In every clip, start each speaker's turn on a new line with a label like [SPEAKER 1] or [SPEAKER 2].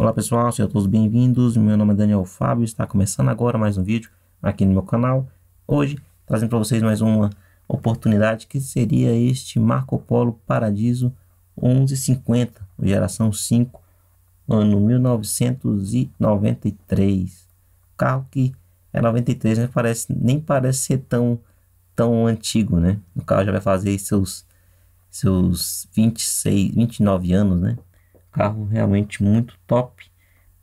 [SPEAKER 1] Olá pessoal, sejam todos bem-vindos. Meu nome é Daniel Fábio, está começando agora mais um vídeo aqui no meu canal. Hoje, trazendo para vocês mais uma oportunidade que seria este Marco Polo Paradiso 1150, geração 5, ano 1993. Carro que é 93, nem parece, nem parece ser tão, tão antigo, né? O carro já vai fazer seus, seus 26, 29 anos, né? carro realmente muito top.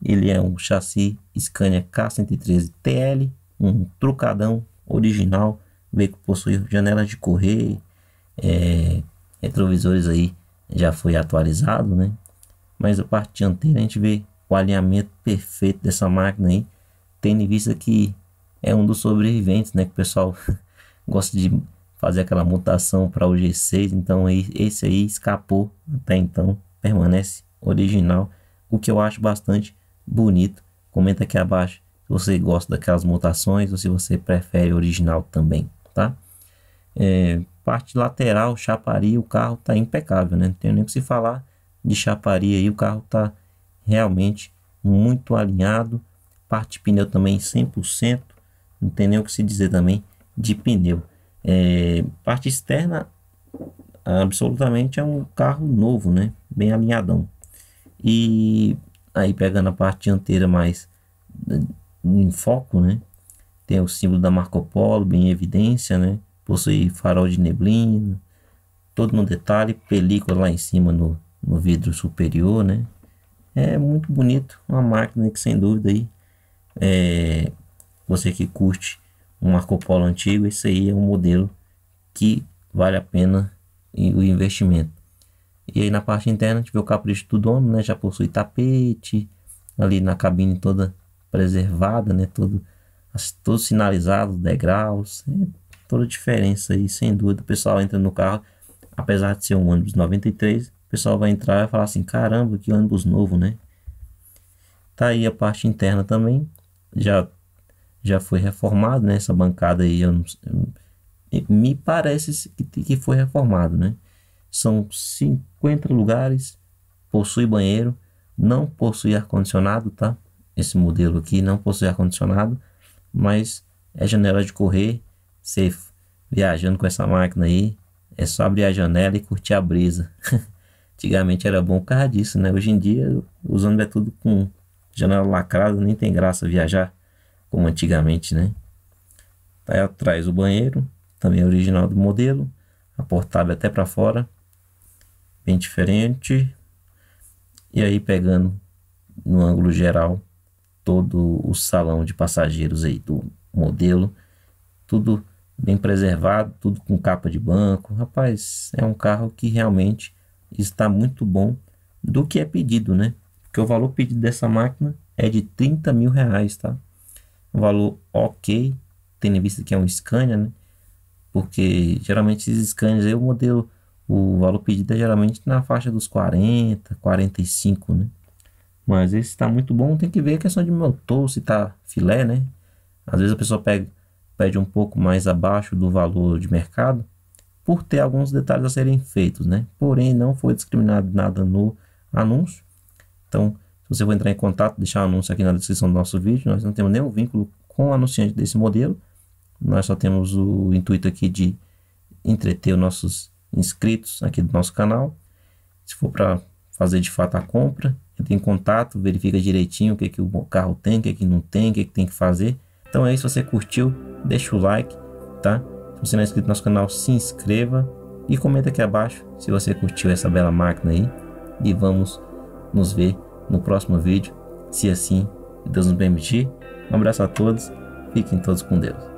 [SPEAKER 1] Ele é um chassi Scania K113 TL, um trucadão original. O veículo possui janelas de correr, é, retrovisores aí já foi atualizado, né? Mas a parte dianteira a gente vê o alinhamento perfeito dessa máquina aí, tendo em vista que é um dos sobreviventes, né? Que o pessoal gosta de fazer aquela mutação para o G6, então esse aí escapou até então, permanece original, o que eu acho bastante bonito. Comenta aqui abaixo se você gosta daquelas mutações ou se você prefere original também, tá? É, parte lateral, chaparia, o carro tá impecável, né? Não tem nem o que se falar de chaparia aí, o carro tá realmente muito alinhado. Parte pneu também 100%, não tem nem o que se dizer também de pneu. É, parte externa, absolutamente é um carro novo, né? Bem alinhadão. E aí pegando a parte dianteira mais eh, em foco, né? Tem o símbolo da Marco Polo bem em evidência, né? Possui farol de neblina, todo no detalhe, película lá em cima no, no vidro superior, né? É muito bonito, uma máquina que sem dúvida aí, é, você que curte um Marco Polo antigo, esse aí é um modelo que vale a pena o investimento. E aí na parte interna a gente vê o capricho do dono, né? Já possui tapete, ali na cabine toda preservada, né? Todo, todo sinalizado, degraus, é toda a diferença aí, sem dúvida. O pessoal entra no carro, apesar de ser um ônibus 93, o pessoal vai entrar e vai falar assim, caramba, que ônibus novo, né? Tá aí a parte interna também, já já foi reformado, né? Essa bancada aí, eu não, eu, me parece que, que foi reformado, né? São 50 lugares, possui banheiro, não possui ar-condicionado, tá? Esse modelo aqui não possui ar-condicionado, mas é janela de correr. Você viajando com essa máquina aí, é só abrir a janela e curtir a brisa. Antigamente era bom por causa disso, né? Hoje em dia, usando é tudo com janela lacrada, nem tem graça viajar como antigamente, né? Tá aí atrás o banheiro, também é original do modelo, a portável até para fora bem diferente. E aí pegando no ângulo geral todo o salão de passageiros aí do modelo, tudo bem preservado, tudo com capa de banco. Rapaz, é um carro que realmente está muito bom do que é pedido, né? Porque o valor pedido dessa máquina é de 30 mil reais, tá? Um valor ok, tendo em vista que é um Scania, né? Porque geralmente esses Scanias aí o modelo o valor pedido é geralmente na faixa dos 40, 45, né? Mas esse está muito bom, tem que ver a questão de motor, se está filé, né? Às vezes a pessoa pega, pede um pouco mais abaixo do valor de mercado, por ter alguns detalhes a serem feitos, né? Porém, não foi discriminado nada no anúncio. Então, se você for entrar em contato, deixar o anúncio aqui na descrição do nosso vídeo, nós não temos nenhum vínculo com o anunciante desse modelo. Nós só temos o intuito aqui de entreter os nossos inscritos aqui do nosso canal. Se for para fazer de fato a compra, entra em contato, verifica direitinho o que, que o carro tem, o que, que não tem, o que, que tem que fazer. Então é isso, se você curtiu, deixa o like, tá? Se você não é inscrito no nosso canal, se inscreva e comenta aqui abaixo se você curtiu essa bela máquina aí. E vamos nos ver no próximo vídeo, se assim Deus nos permitir. Um abraço a todos, fiquem todos com Deus.